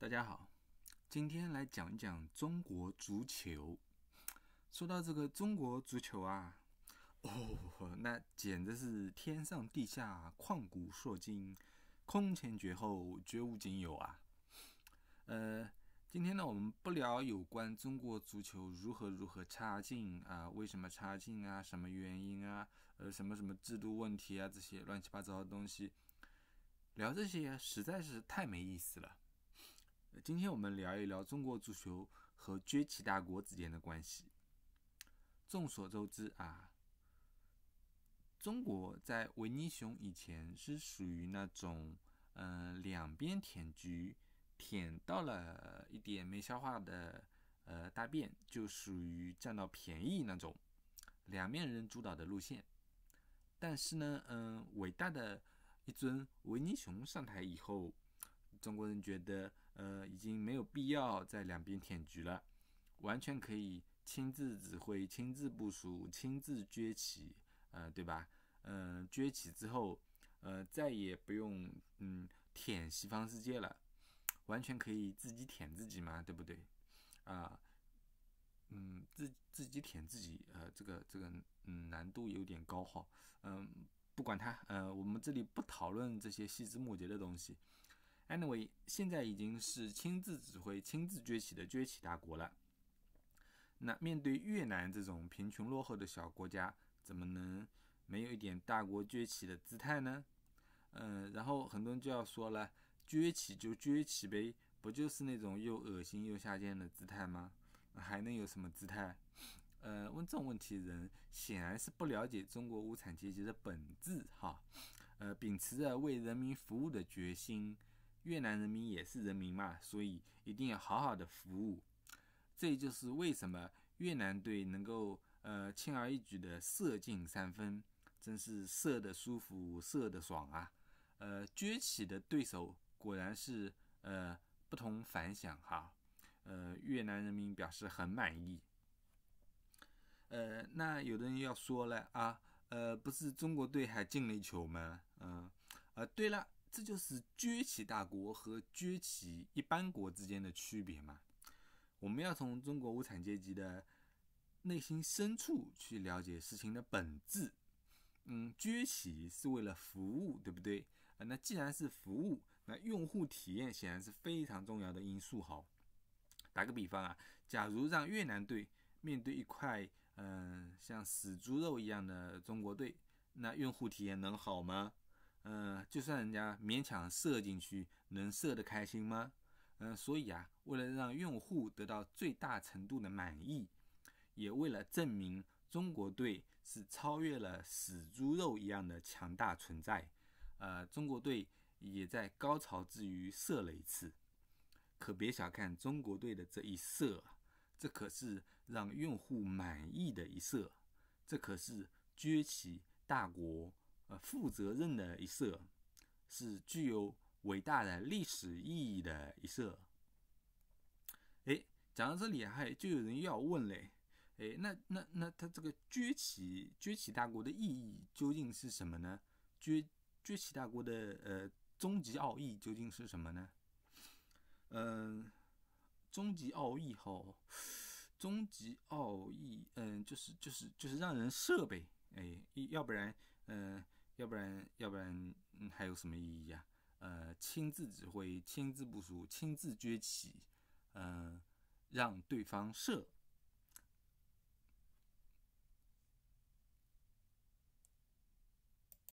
大家好，今天来讲讲中国足球。说到这个中国足球啊，哦，那简直是天上地下、旷古烁今、空前绝后、绝无仅有啊！呃，今天呢，我们不聊有关中国足球如何如何差劲啊，为什么差劲啊，什么原因啊，呃，什么什么制度问题啊，这些乱七八糟的东西，聊这些实在是太没意思了。今天我们聊一聊中国足球和崛起大国之间的关系。众所周知啊，中国在维尼熊以前是属于那种，嗯，两边舔橘，舔到了一点没消化的，呃，大便就属于占到便宜那种，两面人主导的路线。但是呢，嗯，伟大的一尊维尼熊上台以后。中国人觉得，呃，已经没有必要在两边舔菊了，完全可以亲自指挥、亲自部署、亲自崛起，呃，对吧？嗯，崛起之后，呃，再也不用嗯舔西方世界了，完全可以自己舔自己嘛，对不对？啊，嗯，自自己舔自己，呃，这个这个嗯难度有点高哈，嗯，不管他，呃，我们这里不讨论这些细枝末节的东西。Anyway，现在已经是亲自指挥、亲自崛起的崛起大国了。那面对越南这种贫穷落后的小国家，怎么能没有一点大国崛起的姿态呢？嗯，然后很多人就要说了：“崛起就崛起呗，不就是那种又恶心又下贱的姿态吗？还能有什么姿态？”呃，问这种问题的人显然是不了解中国无产阶级的本质哈。呃，秉持着为人民服务的决心。越南人民也是人民嘛，所以一定要好好的服务。这就是为什么越南队能够呃轻而易举的射进三分，真是射的舒服，射的爽啊！呃，崛起的对手果然是呃不同凡响哈。呃，越南人民表示很满意。呃，那有的人要说了啊，呃，不是中国队还进了一球吗？嗯，啊，对了。这就是崛起大国和崛起一般国之间的区别嘛？我们要从中国无产阶级的内心深处去了解事情的本质。嗯，崛起是为了服务，对不对？那既然是服务，那用户体验显然是非常重要的因素。好，打个比方啊，假如让越南队面对一块嗯像死猪肉一样的中国队，那用户体验能好吗？嗯，就算人家勉强射进去，能射得开心吗？嗯，所以啊，为了让用户得到最大程度的满意，也为了证明中国队是超越了“死猪肉”一样的强大存在，呃，中国队也在高潮之余射了一次。可别小看中国队的这一射，这可是让用户满意的一射，这可是崛起大国。呃，负责任的一色是具有伟大的历史意义的一色。哎，讲到这里还就有人又要问嘞，哎，那那那他这个崛起崛起大国的意义究竟是什么呢？崛崛起大国的呃终极奥义究竟是什么呢？嗯，终极奥义哈，终极奥义，嗯，就是就是就是让人设备，哎，要不然嗯。要不然，要不然还有什么意义啊？呃，亲自指挥，亲自部署，亲自崛起，嗯，让对方射，